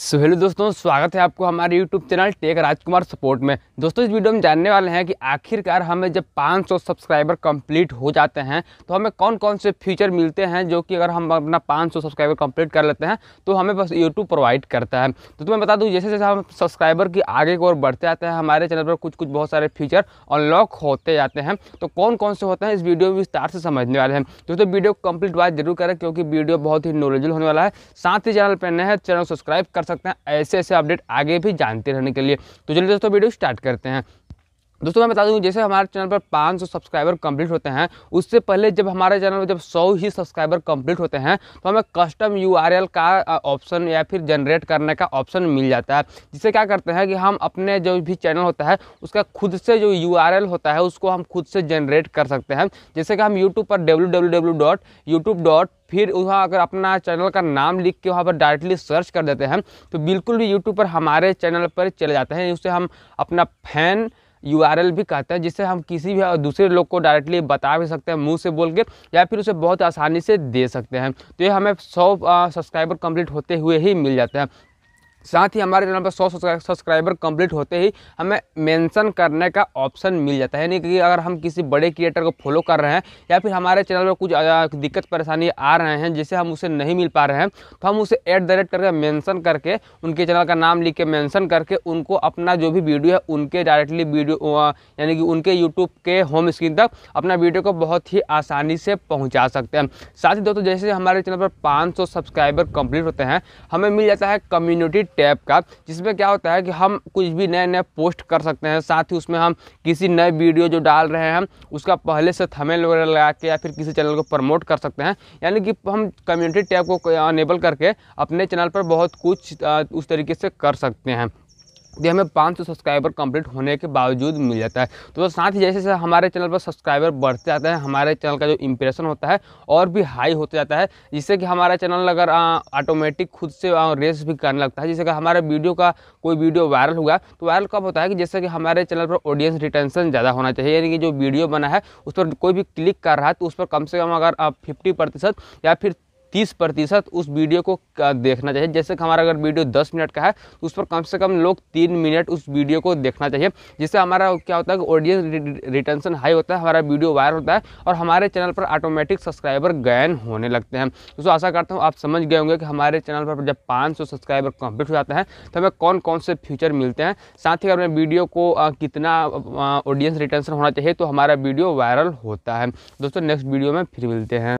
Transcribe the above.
so hello दोस्तों स्वागत है आपको हमारे YouTube channel tech Rajkumar support में दोस्तों इस वीडियो में जानने वाले हैं कि आखिरकार हमें जब 500 सब्सक्राइबर कंप्लीट हो जाते हैं तो हमें कौन कौन से फीचर मिलते हैं जो कि अगर हम अपना 500 सब्सक्राइबर कंप्लीट कर लेते हैं तो हमें बस यूट्यूब प्रोवाइड करता है तो तुम्हें बता दूँ जैसे जैसे हम सब्सक्राइबर की आगे की ओर बढ़ते आते हैं हमारे चैनल पर कुछ कुछ बहुत सारे फीचर अनलॉक होते जाते हैं तो कौन कौन से होते हैं इस वीडियो में विस्तार से समझने वाले हैं दोस्तों वीडियो कंप्लीट बात जरूर करें क्योंकि वीडियो बहुत ही नॉलेजल होने वाला है साथ ही चैनल पर नए चैनल सब्सक्राइब कर सकते हैं ऐसे ऐसे अपडेट आगे भी जानते रहने के लिए तो चलिए दोस्तों वीडियो स्टार्ट करते हैं दोस्तों मैं बता दूं जैसे हमारे चैनल पर 500 सब्सक्राइबर कंप्लीट होते हैं उससे पहले जब हमारे चैनल पर जब 100 ही सब्सक्राइबर कंप्लीट होते हैं तो हमें कस्टम यूआरएल का ऑप्शन या फिर जनरेट करने का ऑप्शन मिल जाता है जिससे क्या करते हैं कि हम अपने जो भी चैनल होता है उसका खुद से जो यू होता है उसको हम खुद से जनरेट कर सकते हैं जैसे कि हम यूट्यूब पर डब्ल्यू फिर वहाँ अगर अपना चैनल का नाम लिख के वहाँ पर डायरेक्टली सर्च कर देते हैं तो बिल्कुल भी यूट्यूब पर हमारे चैनल पर चले जाते हैं उससे हम अपना फैन यू भी कहते हैं जिसे हम किसी भी दूसरे लोग को डायरेक्टली बता भी सकते हैं मुंह से बोल के या फिर उसे बहुत आसानी से दे सकते हैं तो ये हमें सौ सब्सक्राइबर कंप्लीट होते हुए ही मिल जाते हैं साथ ही हमारे चैनल पर सौ सब्सक्राइबर कंप्लीट होते ही हमें मेंशन करने का ऑप्शन मिल जाता है यानी कि अगर हम किसी बड़े क्रिएटर को फॉलो कर रहे हैं या फिर हमारे चैनल पर कुछ दिक्कत परेशानी आ रहे हैं जिसे हम उसे नहीं मिल पा रहे हैं तो हम उसे एट द रेट करके मैंसन करके उनके चैनल का नाम लिख के मैंसन करके उनको अपना जो भी वीडियो है उनके डायरेक्टली वीडियो यानी कि उनके यूट्यूब के होम स्क्रीन तक अपना वीडियो को बहुत ही आसानी से पहुँचा सकते हैं साथ ही दोस्तों जैसे हमारे चैनल पर पाँच सब्सक्राइबर कंप्लीट होते हैं हमें मिल जाता है कम्युनिटी टैब का जिसमें क्या होता है कि हम कुछ भी नए नए पोस्ट कर सकते हैं साथ ही उसमें हम किसी नए वीडियो जो डाल रहे हैं उसका पहले से थमेल वगैरह लगा के या फिर किसी चैनल को प्रमोट कर सकते हैं यानी कि हम कम्युनिटी टैब को अनेबल करके अपने चैनल पर बहुत कुछ उस तरीके से कर सकते हैं ये हमें 500 सब्सक्राइबर कंप्लीट होने के बावजूद मिल जाता है तो साथ ही जैसे जैसे हमारे चैनल पर सब्सक्राइबर बढ़ते जाते हैं हमारे चैनल का जो इंप्रेशन होता है और भी हाई होता जाता है जिससे कि हमारा चैनल अगर ऑटोमेटिक खुद से रेस भी करने लगता है जैसे कि हमारे वीडियो का कोई वीडियो वायरल हुआ तो वायरल कब होता है कि जैसे कि हमारे चैनल पर ऑडियंस रिटेंशन ज़्यादा होना चाहिए यानी कि जो वीडियो बना है उस पर कोई भी क्लिक कर रहा है तो उस पर कम से कम अगर फिफ्टी या फिर तीस प्रतिशत उस वीडियो को देखना चाहिए जैसे कि हमारा अगर वीडियो दस मिनट का है तो उस पर कम से कम लोग तीन मिनट उस वीडियो को देखना चाहिए जिससे हमारा क्या होता है कि ऑडियंस रिटेंशन हाई होता है हमारा वीडियो वायरल होता है और हमारे चैनल पर ऑटोमेटिक सब्सक्राइबर गैन होने लगते हैं दोस्तों आशा करता हूँ आप समझ गए होंगे कि हमारे चैनल पर जब पाँच सब्सक्राइबर कंप्लीट हो जाते हैं तो हमें कौन कौन से फ्यूचर मिलते हैं साथ ही अगर हमें वीडियो को कितना ऑडियंस रिटेंशन होना चाहिए तो हमारा वीडियो वायरल होता है दोस्तों नेक्स्ट वीडियो में फिर मिलते हैं